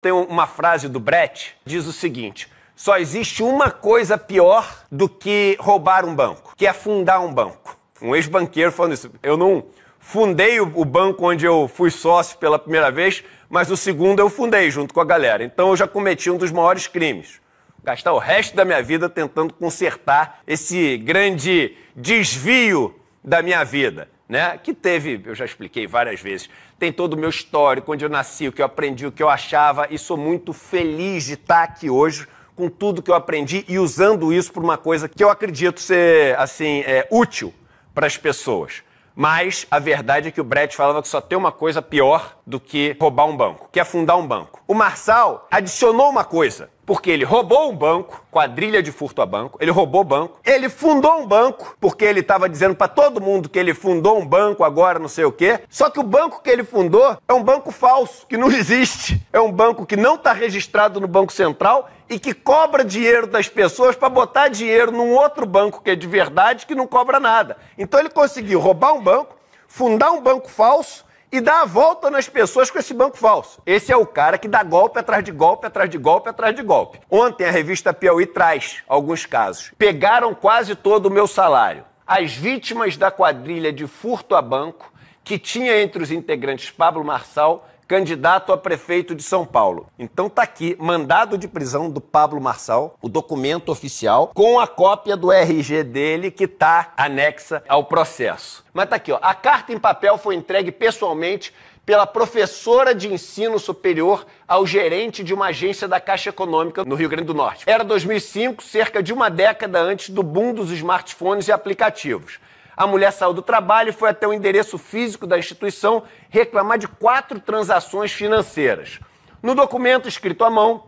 Tem uma frase do Brett, diz o seguinte: só existe uma coisa pior do que roubar um banco, que é fundar um banco. Um ex-banqueiro falando isso. Eu não fundei o banco onde eu fui sócio pela primeira vez, mas o segundo eu fundei junto com a galera. Então eu já cometi um dos maiores crimes. Gastar o resto da minha vida tentando consertar esse grande desvio da minha vida né? Que teve, eu já expliquei várias vezes, tem todo o meu histórico, onde eu nasci, o que eu aprendi, o que eu achava, e sou muito feliz de estar aqui hoje com tudo que eu aprendi e usando isso para uma coisa que eu acredito ser, assim, é, útil para as pessoas. Mas a verdade é que o Brett falava que só tem uma coisa pior do que roubar um banco, que é fundar um banco. O Marçal adicionou uma coisa porque ele roubou um banco, quadrilha de furto a banco, ele roubou banco, ele fundou um banco, porque ele estava dizendo para todo mundo que ele fundou um banco agora, não sei o quê. Só que o banco que ele fundou é um banco falso, que não existe. É um banco que não está registrado no Banco Central e que cobra dinheiro das pessoas para botar dinheiro num outro banco que é de verdade, que não cobra nada. Então ele conseguiu roubar um banco, fundar um banco falso e dá a volta nas pessoas com esse banco falso. Esse é o cara que dá golpe atrás de golpe, atrás de golpe, atrás de golpe. Ontem a revista Piauí traz alguns casos. Pegaram quase todo o meu salário. As vítimas da quadrilha de furto a banco, que tinha entre os integrantes Pablo Marçal candidato a prefeito de São Paulo. Então tá aqui, mandado de prisão do Pablo Marçal, o documento oficial, com a cópia do RG dele que tá anexa ao processo. Mas tá aqui, ó. A carta em papel foi entregue pessoalmente pela professora de ensino superior ao gerente de uma agência da Caixa Econômica no Rio Grande do Norte. Era 2005, cerca de uma década antes do boom dos smartphones e aplicativos. A mulher saiu do trabalho e foi até o endereço físico da instituição reclamar de quatro transações financeiras. No documento escrito à mão,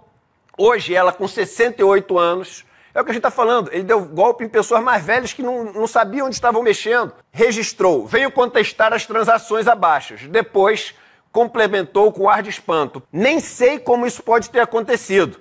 hoje ela com 68 anos, é o que a gente está falando, ele deu golpe em pessoas mais velhas que não, não sabiam onde estavam mexendo. Registrou, veio contestar as transações abaixo. Depois, complementou com ar de espanto. Nem sei como isso pode ter acontecido.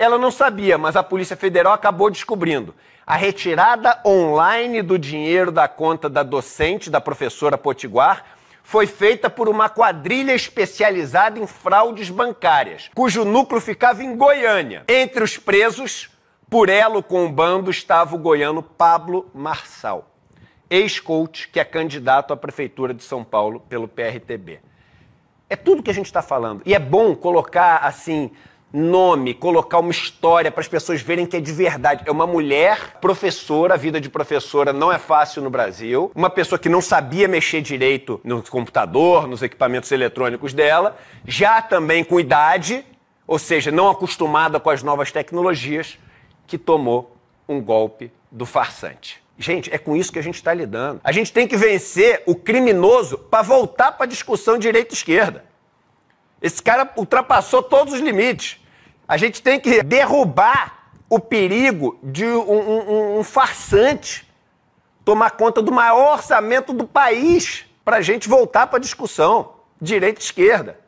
Ela não sabia, mas a Polícia Federal acabou descobrindo. A retirada online do dinheiro da conta da docente, da professora Potiguar, foi feita por uma quadrilha especializada em fraudes bancárias, cujo núcleo ficava em Goiânia. Entre os presos, por elo com o bando, estava o goiano Pablo Marçal, ex-coach que é candidato à Prefeitura de São Paulo pelo PRTB. É tudo que a gente está falando. E é bom colocar assim nome, colocar uma história para as pessoas verem que é de verdade. É uma mulher professora, a vida de professora não é fácil no Brasil. Uma pessoa que não sabia mexer direito no computador, nos equipamentos eletrônicos dela, já também com idade, ou seja, não acostumada com as novas tecnologias, que tomou um golpe do farsante. Gente, é com isso que a gente está lidando. A gente tem que vencer o criminoso para voltar para a discussão direita-esquerda. Esse cara ultrapassou todos os limites. A gente tem que derrubar o perigo de um, um, um farsante tomar conta do maior orçamento do país para a gente voltar para a discussão direita esquerda.